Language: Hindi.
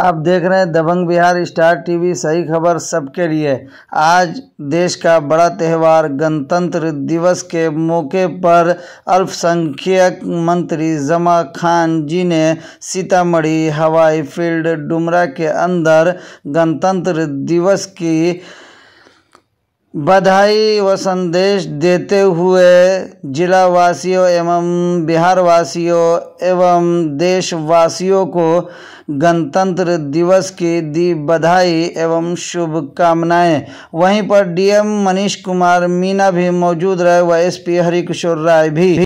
आप देख रहे हैं दबंग बिहार स्टार टीवी सही खबर सबके लिए आज देश का बड़ा त्यौहार गणतंत्र दिवस के मौके पर अल्पसंख्यक मंत्री जमा खान जी ने सीतामढ़ी हवाई फील्ड डुमरा के अंदर गणतंत्र दिवस की बधाई व संदेश देते हुए जिला वासियों एवं बिहार वासियों एवं देशवासियों को गणतंत्र दिवस की दी बधाई एवं शुभकामनाएं वहीं पर डीएम मनीष कुमार मीना भी मौजूद रहे व एसपी हरिकिशोर राय भी